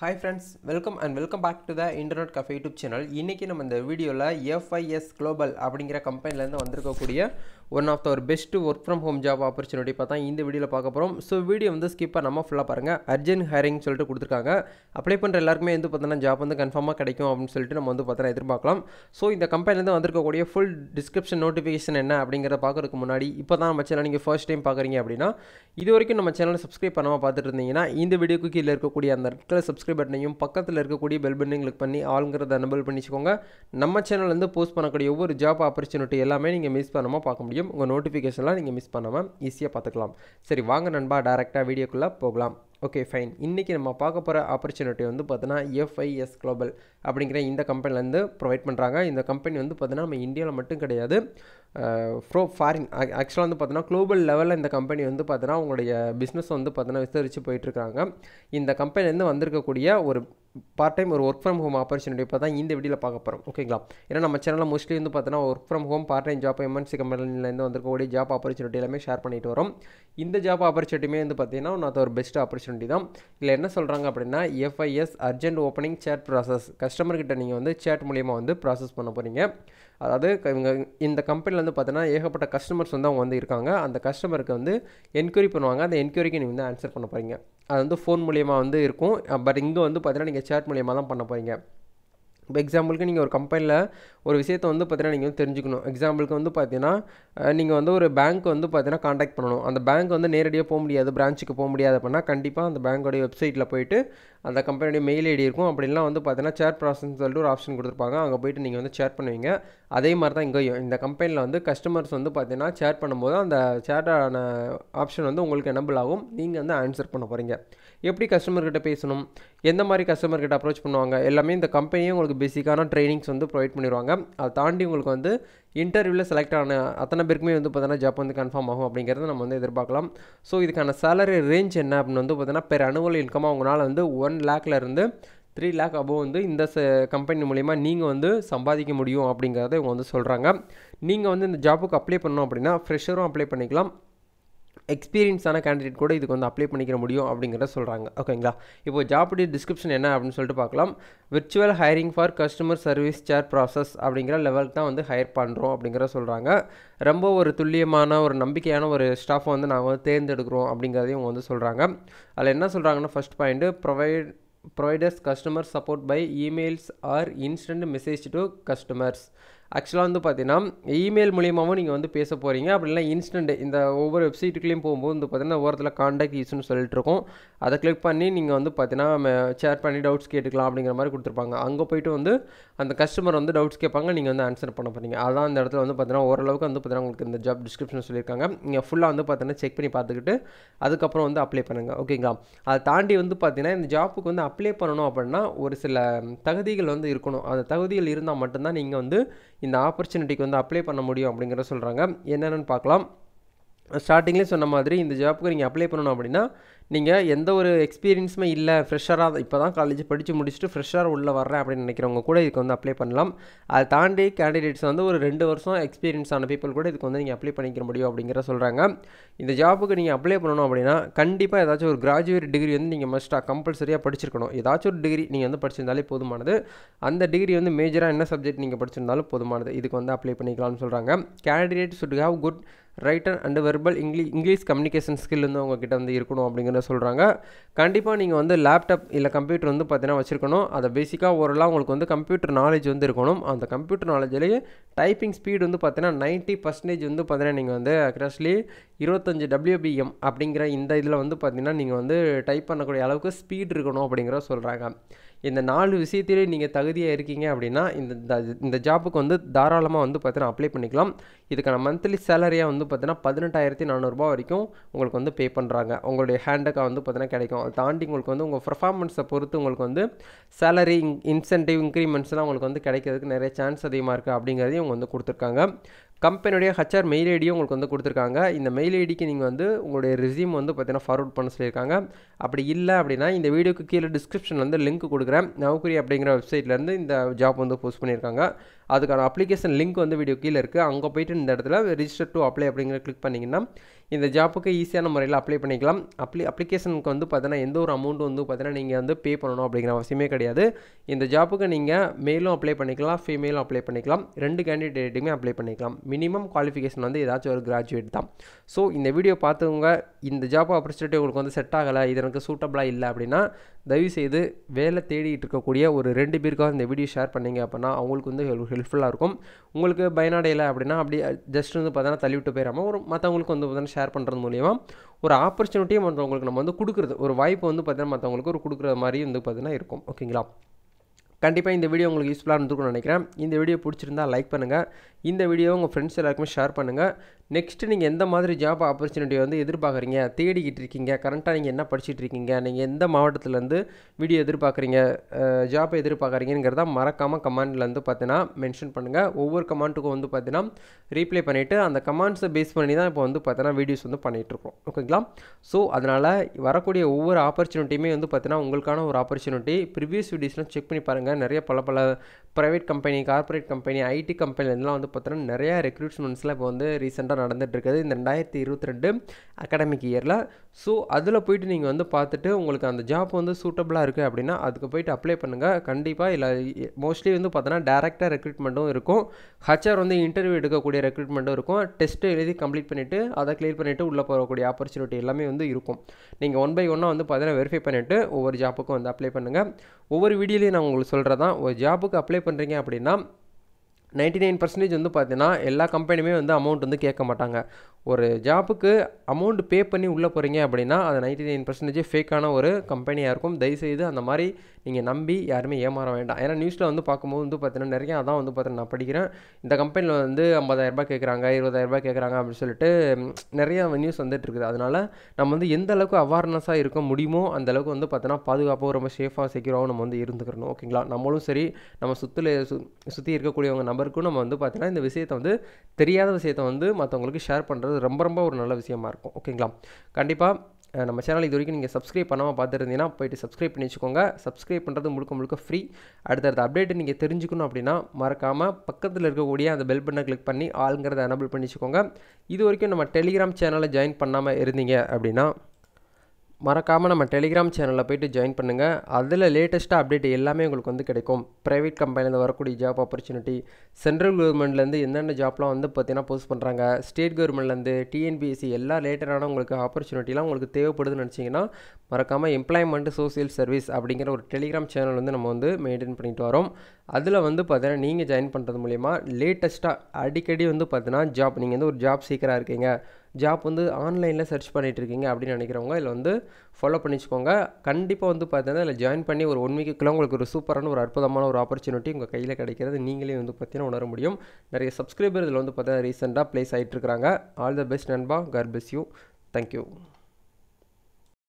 hi friends welcome and welcome back to the internet cafe YouTube channel இன்றைக்கி நம்ம இந்த வீடியோவில் எஃப்ஐஎஸ் குளோபல் அப்படிங்கிற கம்பெனிலேருந்து வந்திருக்கக்கூடிய ஒன் ஆஃப் த ஒரு best work from home job opportunity பார்த்தா இந்த வீடியோவில் பார்க்க போகிறோம் ஸோ வீடியோ வந்து ஸ்கிப்பாக நம்ம ஃபுல்லாக பாருங்கள் அர்ஜென்ட் ஹைரிங் சொல்லிட்டு கொடுத்துருக்காங்க அப்ளை பண்ணுற எல்லாருக்குமே வந்து பார்த்தோன்னா ஜாப் வந்து கன்ஃபார்மாக கிடைக்கும் அப்படின்னு சொல்லிட்டு நம்ம வந்து பார்த்தோன்னா எதிர்பார்க்கலாம் ஸோ இந்த கம்பெனிலேருந்து வந்திருக்கக்கூடிய ஃபுல் டிஸ்கிரிப்ஷன் நோட்டிஃபிகேஷன் என்ன அப்படிங்கிறத பார்க்குறதுக்கு முன்னாடி இப்போ தான் நம்ம சேனல் நீங்கள் ஃபர்ஸ்ட் டைம் பார்க்குறீங்க அப்படின்னா இது வரைக்கும் நம்ம சேனலை சப்ஸ்கிரைப் பண்ணாமல் பார்த்துட்டு இருந்தீங்கன்னா இந்த வீடியோக்கு கீழே இருக்கக்கூடிய அந்த இடத்துல சப்ஸ்கிரைப் பட்டனையும் பக்கத்தில் இருக்கக்கூடிய பெல் பட்டனையும் கிளிக் பண்ணி ஆளுங்கிறத அனுபவம் பண்ணிச்சுக்கோங்க நம்ம சேனல் வந்து போஸ்ட் பண்ணக்கூடிய ஒவ்வொரு ஜாப் ஆப்பர்ச்சுனிட்டி எல்லாமே நீங்கள் மிஸ் பண்ணாமல் பார்க்க முடியும் முடியும் உங்கள் நோட்டிஃபிகேஷன்லாம் நீங்கள் மிஸ் பண்ணாமல் ஈஸியாக பார்த்துக்கலாம் சரி வாங்க நண்பா டேரெக்டாக வீடியோக்குள்ளே போகலாம் ஓகே ஃபைன் இன்றைக்கி நம்ம பார்க்க போகிற ஆப்பர்ச்சுனிட்டி வந்து பார்த்தீங்கன்னா எஃப்ஐஎஸ் குளோபல் அப்படிங்கிற இந்த கம்பெனிலேருந்து ப்ரொவைட் பண்ணுறாங்க இந்த கம்பெனி வந்து பார்த்தீங்கன்னா நம்ம இந்தியாவில் மட்டும் கிடையாது ஃப்ரோ ஃபாரின் ஆக்சுவலாக வந்து பார்த்தீங்கன்னா குளோபல் லெவலில் இந்த கம்பெனி வந்து பார்த்தீங்கன்னா உங்களுடைய பிஸ்னஸ் வந்து பார்த்தீங்கன்னா விஸ்தரித்து போயிட்டுருக்காங்க இந்த கம்பெனிலேருந்து வந்திருக்கக்கூடிய ஒரு பார்ட் டைம் ஒரு ஒர்க் ஃப்ரம் ஹோம் ஆப்பர்ச்சுனிட்டி இப்போ தான் இந்த வீடியோவில் பார்க்க போகிறோம் ஓகேங்களா ஏன்னா நம்ம சேனலில் மோஸ்ட்லி வந்து பார்த்தீங்கன்னா work from home part time job MNC கம்பெனிலேருந்து வந்திருக்கக்கூடிய ஜாப் ஆப்பர்ச்சுனிட்டி எல்லாமே ஷேர் பண்ணிட்டு வரோம் இந்த ஜாப் ஆப்பர்ச்சுனிட்டியுமே வந்து பார்த்தீங்கன்னா நான் ஒரு பெஸ்ட் ஆப்பர்ச்சுனிட்டி தான் இல்லை என்ன சொல்கிறாங்க அப்படின்னா FIS urgent opening chat process கஸ்டமர்கிட்ட நீங்கள் வந்து சேட் மூலியமாக வந்து ப்ராசஸ் பண்ண போகிறீங்க அதாவது இவங்க இந்த கம்பெனியில் வந்து பார்த்தீங்கன்னா ஏகப்பட்ட கஸ்டமர்ஸ் வந்து அவங்க வந்து இருக்காங்க அந்த கஸ்டமருக்கு வந்து என்கொயரி பண்ணுவாங்க அந்த என்கொயரிக்கு நீங்கள் வந்து ஆன்சர் பண்ண போகிறீங்க அது வந்து ஃபோன் மூலியமாக வந்து இருக்கும் பட் இங்கே வந்து பார்த்தீங்கன்னா நீங்கள் சேட் மூலியமாக தான் பண்ண போகிறீங்க இப்போ எக்ஸாம்பிளுக்கு நீங்கள் ஒரு கம்பெனியில் ஒரு விஷயத்தை வந்து பார்த்தீங்கன்னா நீங்கள் வந்து தெரிஞ்சுக்கணும் எக்ஸாம்பிளுக்கு வந்து பார்த்தீங்கன்னா நீங்கள் வந்து ஒரு பேங்க் வந்து பார்த்தீங்கன்னா காண்டாக்ட் பண்ணணும் அந்த பேங்க் வந்து நேரடியாக போக முடியாது பிரான்ச்சுக்கு போக முடியாது அப்படின்னா கண்டிப்பாக அந்த பேங்கோடைய வெப்சைட்டில் போயிட்டு அந்த கம்பெனியோடைய மெயில் ஐடி இருக்கும் அப்படின்லாம் வந்து பார்த்தீங்கன்னா சேர் ப்ராசஸ் சொல்லிட்டு ஒரு ஆப்ஷன் கொடுத்துருப்பாங்க அங்கே போயிட்டு நீங்கள் வந்து சேர் பண்ணுவீங்க அதே மாதிரி தான் இங்கேயும் இந்த கம்பெனியில் வந்து கஸ்டமர்ஸ் வந்து பார்த்தீங்கன்னா சேர் பண்ணும்போது அந்த சேர்டான ஆப்ஷன் வந்து உங்களுக்கு எனபிள் ஆகும் நீங்கள் வந்து ஆன்சர் பண்ண போகிறீங்க எப்படி கஸ்டமர்கிட்ட பேசணும் எந்த மாதிரி கஸ்டமர்கிட்ட அப்ரோச் பண்ணுவாங்க எல்லாமே இந்த கம்பெனியும் உங்களுக்கு பேசிக்கான ட்ரைனிங்ஸ் வந்து ப்ரொவைட் பண்ணிடுவாங்க அதை தாண்டி உங்களுக்கு வந்து இன்டர்வியூவில் செலக்ட் ஆன அத்தனை பேருக்குமே வந்து பார்த்தீங்கன்னா ஜாப் வந்து கன்ஃபார்ம் ஆகும் அப்படிங்கிறத நம்ம வந்து எதிர்பார்க்கலாம் ஸோ இதுக்கான சேலரி ரேஞ்ச் என்ன அப்படின்னு வந்து பார்த்தீங்கன்னா பெர் அனுவல் இன்கமாக உங்களால் வந்து ஒன் லேக்லேருந்து த்ரீ லேக் அபோவ் வந்து இந்த கம்பெனி மூலிமா நீங்கள் வந்து சம்பாதிக்க முடியும் அப்படிங்கிறத இவங்க வந்து சொல்கிறாங்க நீங்கள் வந்து இந்த ஜாப்புக்கு அப்ளை பண்ணோம் அப்படின்னா ஃப்ரெஷரும் அப்ளை பண்ணிக்கலாம் எக்ஸ்பீரியன்ஸான கேண்டிடேட் கூட இதுக்கு வந்து அப்ளை பண்ணிக்கிற முடியும் அப்படிங்கிறத சொல்கிறாங்க ஓகேங்களா இப்போ ஜாப்புடைய டிஸ்கிரிப்ஷன் என்ன அப்படின்னு சொல்லிட்டு பார்க்கலாம் virtual hiring for customer service chat process அப்படிங்கிற லெவலுக்கு தான் வந்து ஹையர் பண்ணுறோம் அப்படிங்கிற சொல்கிறாங்க ரொம்ப ஒரு துல்லியமான ஒரு நம்பிக்கையான ஒரு ஸ்டாஃபை வந்து நாங்கள் வந்து தேர்ந்தெடுக்கிறோம் அப்படிங்கிறதையும் வந்து சொல்கிறாங்க அதில் என்ன சொல்கிறாங்கன்னா first point provide providers customer support by emails or instant message to customers ஆக்சுவலாக வந்து பார்த்தீங்கன்னா இமெயில் மூலியமாகவும் நீங்கள் வந்து பேச போகிறீங்க அப்படி இல்லைன்னா இன்ஸ்டன்ட் இந்த ஒவ்வொரு வெப்சைட்டுக்குள்ளேயும் போகும்போது வந்து பார்த்தீங்கன்னா ஓரத்தில் காண்டாக்ட் யூஸ்னு சொல்லிட்டு இருக்கும் அதை கிளிக் பண்ணி நீங்கள் வந்து பார்த்தீங்கன்னா ஷேர் பண்ணி டவுட்ஸ் கேட்டுக்கலாம் அப்படிங்கிற மாதிரி கொடுத்துருப்பாங்க அங்கே போயிட்டு வந்து அந்த கஸ்டமர் வந்து டவுட்ஸ் கேட்பாங்க நீங்கள் வந்து ஆன்சர் பண்ண போகிறீங்க அதான் அந்த இடத்துல வந்து பார்த்தீங்கன்னா ஓரளவுக்கு வந்து பார்த்தீங்கன்னா உங்களுக்கு இந்த ஜாப் டிஸ்கிரிப்ஷன் சொல்லியிருக்காங்க நீங்கள் ஃபுல்லாக வந்து பார்த்தீங்கன்னா செக் பண்ணி பார்த்துக்கிட்டு அதுக்கப்புறம் வந்து அப்ளை பண்ணுங்கள் ஓகேங்களா அதை தாண்டி வந்து பார்த்தீங்கன்னா இந்த ஜாப்புக்கு வந்து அப்ளை பண்ணணும் அப்படின்னா ஒரு சில தகுதிகள் வந்து இருக்கணும் அந்த தகுதிகள் இருந்தால் மட்டும்தான் நீங்கள் வந்து இந்த ஆப்பர்ச்சுனிட்டிக்கு வந்து அப்ளை பண்ண முடியும் அப்படிங்கிற சொல்கிறாங்க என்னென்னு பார்க்கலாம் ஸ்டார்டிங்லேயே சொன்ன மாதிரி இந்த ஜாப்புக்கு நீங்கள் அப்ளை பண்ணணும் அப்படின்னா நீங்கள் எந்த ஒரு எக்ஸ்பீரியன்ஸுமே இல்லை ஃப்ரெஷ்ஷராக இப்போ தான் காலேஜ் படித்து முடிச்சுட்டு ஃப்ரெஷ்ஷாக உள்ளே வர்றேன் அப்படின்னு நினைக்கிறவங்க கூட இதுக்கு வந்து அப்ளை பண்ணலாம் அதை தாண்டி கேண்டிடேட்ஸ் வந்து ஒரு ரெண்டு வருஷம் எக்ஸ்பீரியன்ஸ் ஆன பீப்புள் கூட இதுக்கு வந்து நீங்கள் அப்ளை பண்ணிக்க முடியும் அப்படிங்கிற சொல்கிறாங்க இந்த ஜாபுக்கு நீங்கள் அப்ளை பண்ணணும் அப்படின்னா கண்டிப்பாக ஏதாச்சும் ஒரு கிராஜுவேட் டிகிரி வந்து நீங்கள் மஸ்ட்டாக கம்பல்சரியாக படிச்சிருக்கணும் ஏதாச்சும் ஒரு டிகிரி நீங்கள் வந்து படிச்சிருந்தாலே போதுமானது அந்த டிகிரி வந்து மேஜராக என்ன சப்ஜெக்ட் நீங்கள் படிச்சிருந்தாலும் போதுமானது இதுக்கு வந்து அப்ளை பண்ணிக்கலாம்னு சொல்கிறாங்க candidate should have good writer and verbal English English communication skill வந்து உங்ககிட்ட வந்து இருக்கணும் அப்படிங்கிற என்ன சொல்கிறாங்க கண்டிப்பாக நீங்கள் வந்து லேப்டாப் இல்லை கம்ப்யூட்டர் வந்து பார்த்தீங்கன்னா வச்சுருக்கணும் அதை பேசிக்காக ஓரளவு உங்களுக்கு வந்து கம்ப்யூட்டர் நாலேஜ் வந்து இருக்கணும் அந்த கம்ப்யூட்டர் நாலேஜ்லேயே டைப்பிங் ஸ்பீடு வந்து பார்த்தீங்கன்னா நைன்ட்டி பர்சன்டேஜ் வந்து பார்த்தீங்கன்னா நீங்கள் வந்து அக்ராஸ்லி இருபத்தஞ்சு டபிள்யூபிஎம் அப்படிங்கிற இந்த இதில் வந்து பார்த்தீங்கன்னா நீங்கள் வந்து டைப் பண்ணக்கூடிய அளவுக்கு ஸ்பீட் இருக்கணும் அப்படிங்கிற சொல்கிறாங்க இந்த நாலு விஷயத்திலே நீங்கள் தகுதியாக இருக்கீங்க அப்படின்னா இந்த இந்த ஜாப்புக்கு வந்து தாராளமாக வந்து பார்த்தீங்கன்னா அப்ளை பண்ணிக்கலாம் இதுக்கான மந்த்லி சேலரியாக வந்து பார்த்தீங்கன்னா பதினெட்டாயிரத்தி நானூறுரூபா வரைக்கும் உங்களுக்கு வந்து பே பண்ணுறாங்க உங்களுடைய ஹேண்டக்காக வந்து பார்த்தீங்கன்னா கிடைக்கும் அதை தாண்டி உங்களுக்கு வந்து உங்கள் பர்ஃபார்மன்ஸை பொறுத்து உங்களுக்கு வந்து சேலரி இன்சென்டிவ் இன்க்ரிமெண்ட்ஸ்லாம் உங்களுக்கு வந்து கிடைக்கிறதுக்கு நிறைய சான்ஸ் அதிகமாக இருக்குது அப்படிங்கிறதையும் அவங்க வந்து கொடுத்துருக்காங்க கம்பெனியுடைய ஹச்ஆர் மெயில் ஐடியும் உங்களுக்கு வந்து கொடுத்துருக்காங்க இந்த மெயில் ஐடிக்கு நீங்கள் வந்து உங்களுடைய ரிசியூம் வந்து பார்த்தீங்கன்னா ஃபார்வர்ட் பண்ண சொல்லியிருக்காங்க அப்படி இல்லை அப்படின்னா இந்த வீடியோக்கு கீழே டிஸ்கிரிப்ஷன் வந்து லிங்க் கொடுக்குறேன் நவுக்குரி அப்படிங்கிற வெப்சைட்லேருந்து இந்த ஜாப் வந்து போஸ்ட் பண்ணியிருக்காங்க அதுக்கான அப்ளிகேஷன் லிங்க் வந்து வீடியோ கீழே இருக்குது அங்கே போயிட்டு இந்த இடத்துல ரிஜிஸ்டர் டு அப்ளை அப்படிங்கிற கிளிக் பண்ணிங்கன்னா இந்த ஜாப்புக்கு ஈஸியான முறையில் அப்ளை பண்ணிக்கலாம் அப்ளி அப்ளிகேஷனுக்கு வந்து பார்த்தீங்கன்னா எந்த ஒரு அமௌண்ட் வந்து பார்த்தீங்கன்னா நீங்கள் வந்து பே பண்ணணும் அப்படிங்கிற அவசியமே கிடையாது இந்த ஜாப்புக்கு நீங்கள் மேலும் அப்ளை பண்ணிக்கலாம் ஃபீமேலும் அப்ளை பண்ணிக்கலாம் ரெண்டு கேண்டிடேட்டுமே அப்ளை பண்ணிக்கலாம் மினிமம் குவாலிஃபிகேஷன் வந்து ஏதாச்சும் ஒரு கிராஜுவேட் தான் ஸோ இந்த வீடியோ பார்த்தவங்க இந்த ஜாப் ஆப்பர்ச்சுனிட்டி உங்களுக்கு வந்து செட் ஆகலை இது எனக்கு சூட்டபிளாக இல்லை அப்படின்னா தயவுசெய்து வேலை தேடிட்டு இருக்கக்கூடிய ஒரு ரெண்டு பேருக்காக இந்த வீடியோ ஷேர் பண்ணிங்க அப்படின்னா அவங்களுக்கு வந்து ஹெல்ப்ஃபுல்லாக இருக்கும் உங்களுக்கு பயனடையலை அப்படின்னா அப்படி ஜஸ்ட் வந்து பார்த்தீங்கன்னா தள்ளிவிட்டு போயிடாமல் ஒரு மற்றவங்களுக்கு வந்து பார்த்தீங்கன்னா ஷேர் பண்ணுறது மூலியமாக ஒரு ஆப்பர்ச்சுனிட்டியும் மற்றவங்களுக்கு நம்ம வந்து கொடுக்குறது ஒரு வாய்ப்பு வந்து பார்த்தீங்கன்னா மற்றவங்களுக்கு ஒரு கொடுக்குற மாதிரி வந்து பார்த்தீங்கன்னா இருக்கும் ஓகேங்களா கண்டிப்பாக இந்த வீடியோ உங்களுக்கு யூஸ்ஃபுல்லாக இருந்திருக்கும்னு நினைக்கிறேன் இந்த வீடியோ பிடிச்சிருந்தா லைக் பண்ணுங்கள் இந்த வீடியோ உங்கள் ஃப்ரெண்ட்ஸ் எல்லாருக்குமே ஷேர் பண்ணுங்கள் நெக்ஸ்ட்டு நீங்கள் எந்த மாதிரி ஜாப் ஆப்பர்ச்சுனிட்டி வந்து எதிர்பார்க்குறீங்க தேடிக்கிட்டு இருக்கீங்க கரண்ட்டாக நீங்கள் என்ன படிச்சுட்டு இருக்கீங்க நீங்கள் எந்த மாவட்டத்துலேருந்து வீடியோ எதிர்பார்க்குறீங்க ஜாப்பை எதிர்பார்க்குறீங்கிறத மறக்காமல் கமாண்டில் வந்து பார்த்தீங்கன்னா மென்ஷன் பண்ணுங்கள் ஒவ்வொரு கமாண்ட்டுக்கும் வந்து பார்த்தீங்கன்னா ரீப்ளை பண்ணிவிட்டு அந்த கமாண்ட்ஸை பேஸ் பண்ணி தான் இப்போ வந்து பார்த்தீங்கன்னா வீடியோஸ் வந்து பண்ணிகிட்ருக்கோம் ஓகேங்களா ஸோ அதனால் வரக்கூடிய ஒவ்வொரு ஆப்பர்ச்சுனிட்டியுமே வந்து பார்த்தீங்கன்னா உங்களுக்கான ஒரு ஆப்பர்ச்சுனிட்டி ப்ரிவியஸ் வீடியோஸ்லாம் செக் பண்ணி பாருங்கள் நிறைய பல பல private company corporate company IT கம்பெனிலாம் வந்து பார்த்தீங்கன்னா நிறையா ரெக்ரூட்மெண்ட்ஸ்லாம் இப்போ வந்து ரீசெண்டாக தான் நடந்துகிட்ருக்குது இந்த ரெண்டாயிரத்தி இருபத்தி ரெண்டு அகாடமிக் இயரில் ஸோ அதில் போயிட்டு நீங்கள் வந்து பார்த்துட்டு உங்களுக்கு அந்த ஜாப் வந்து சூட்டபுளாக இருக்குது அப்படின்னா அதுக்கு போயிட்டு அப்ளை பண்ணுங்கள் கண்டிப்பாக இல்லை மோஸ்ட்லி வந்து பார்த்தோன்னா டேரெக்டாக ரெக்ரூட்மெண்ட்டும் இருக்கும் ஹச்ஆர் வந்து இன்டர்வியூ எடுக்கக்கூடிய ரெக்ரூட்மெண்ட்டும் இருக்கும் டெஸ்ட்டு எழுதி கம்ப்ளீட் பண்ணிவிட்டு அதை கிளியர் பண்ணிவிட்டு உள்ளே போகக்கூடிய ஆப்பர்ச்சுனிட்டி எல்லாமே வந்து இருக்கும் நீங்கள் ஒன் பை ஒன்னாக வந்து பார்த்தீங்கன்னா வெரிஃபை பண்ணிவிட்டு ஒவ்வொரு ஜாப்புக்கும் வந்து அப்ளை பண்ணுங்கள் ஒவ்வொரு வீடியோலையும் நான் உங்களுக்கு சொல்கிறதான் ஒரு ஜாப்புக்கு அப்ளை பண்ணுறீங்க அப்படின்னா நைன்ட்டி நைன் பர்சன்டேஜ் வந்து பார்த்தீங்கன்னா எல்லா கம்பெனியுமே வந்து அமௌண்ட் வந்து கேட்க மாட்டாங்க ஒரு ஜாப்புக்கு அமௌண்ட் பே பண்ணி உள்ளே போகிறீங்க அப்படின்னா அது நைன்ட்டி நைன் பர்சன்டேஜ் ஃபேக்கான ஒரு கம்பெனியாக இருக்கும் தயவுசெய்து அந்த மாதிரி நீங்கள் நம்பி யாருமே ஏமாற வேண்டாம் ஏன்னா நியூஸில் வந்து பார்க்கும்போது வந்து பார்த்தீங்கன்னா நிறைய அதான் வந்து பார்த்தீங்கன்னா நான் படிக்கிறேன் இந்த கம்பெனியில் வந்து ஐம்பதாயிரரூபா கேட்குறாங்க இருபதாயிரரூபா கேட்குறாங்க அப்படின்னு சொல்லிட்டு நிறைய நியூஸ் வந்துட்டு இருக்குது அதனால் நம்ம வந்து எந்த அளவுக்கு அவேர்னஸாக இருக்க முடியுமோ அந்த அளவுக்கு வந்து பார்த்தோன்னா பாதுகாப்பாக ரொம்ப சேஃபாக சீக்கிரமாக நம்ம வந்து இருந்துக்கிறணும் ஓகேங்களா நம்மளும் சரி நம்ம சுற்றில் சு சுற்றி இருக்கக்கூடியவங்க நபருக்கும் நம்ம வந்து பார்த்தீங்கன்னா இந்த விஷயத்தை வந்து தெரியாத விஷயத்தை வந்து மற்றவங்களுக்கு ஷேர் பண்ணுறது ரொம்ப ரொம்ப ஒரு நல்ல விஷயமா இருக்கும் ஓகேங்களா கண்டிப்பாக நம்ம சேனல் இது வரைக்கும் நீங்கள் சப்ஸ்கிரைப் பண்ணாமல் பார்த்துருந்தீங்கன்னா போயிட்டு சப்ஸ்கிரைப் பண்ணி வச்சுக்கோங்க சப்ஸ்கிரைப் பண்ணுறது முழுக்க முழுக்க ஃப்ரீ அடுத்தடுத்த அப்டேட்டு நீங்கள் தெரிஞ்சுக்கணும் அப்படின்னா மறக்காமல் பக்கத்தில் இருக்கக்கூடிய அந்த பெல் பட்டனை கிளிக் பண்ணி ஆளுங்கிறத அனபிள் பண்ணி வச்சுக்கோங்க இது வரைக்கும் நம்ம டெலிகிராம் சேனலை ஜாயின் பண்ணாமல் இருந்தீங்க அப்படின்னா மறக்காமல் நம்ம டெலிகிராம் சேனலில் போய்ட்டு ஜாயின் பண்ணுங்கள் அதில் லேட்டஸ்ட்டாக அப்டேட் எல்லாமே உங்களுக்கு வந்து கிடைக்கும் ப்ரைவேட் கம்பெனிலேருந்து வரக்கூடிய ஜாப் ஆப்பர்ச்சுனிட்டி சென்ட்ரல் கவர்மெண்ட்லேருந்து என்னென்ன ஜாப்லாம் வந்து பார்த்தீங்கன்னா போஸ்ட் பண்ணுறாங்க ஸ்டேட் கவர்மெண்ட்லேருந்து டிஎன்பிஎஸ்சி எல்லா ரிலேட்டடான உங்களுக்கு ஆப்பர்ச்சுனிட்டிலாம் உங்களுக்கு தேவைப்படுதுன்னு நினச்சிங்கன்னா மறக்காமல் எம்ப்ளாய்மெண்ட் சோசியல் சர்வீஸ் அப்படிங்கிற ஒரு டெலிகிராம் சேனல் வந்து நம்ம வந்து மெயின்டைன் பண்ணிட்டு வரோம் அதில் வந்து பார்த்தீங்கன்னா நீங்கள் ஜாயின் பண்ணுறது மூலிமா லேட்டஸ்ட்டாக அடிக்கடி வந்து பார்த்தீங்கன்னா ஜாப் நீங்கள் வந்து ஒரு ஜாப் சீக்கிரம் இருக்கீங்க ஜாப் வந்து ஆன்லைனில் சர்ச் பண்ணிகிட்ருக்கீங்க அப்படின்னு நினைக்கிறவங்க இதில் வந்து ஃபாலோ பண்ணிச்சுக்கோங்க கண்டிப்பாக வந்து பார்த்தீங்கன்னா இதில் ஜாயின் பண்ணி ஒரு ஒன் வீக்குள்ள உங்களுக்கு ஒரு சூப்பரான ஒரு அற்புதமான ஒரு ஆப்பர்ச்சுனிட்டி உங்கள் கையில் கிடைக்கிறது நீங்களே வந்து பார்த்தீங்கன்னா உணர முடியும் நிறைய சப்ஸ்கிரைபர் இதில் வந்து பார்த்தீங்கன்னா ரீசெண்டாக ப்ளேஸ் ஆகிட்டு இருக்கிறாங்க ஆல் த பெஸ்ட் நண்பா கர் பெஸ் யூ தேங்க்யூ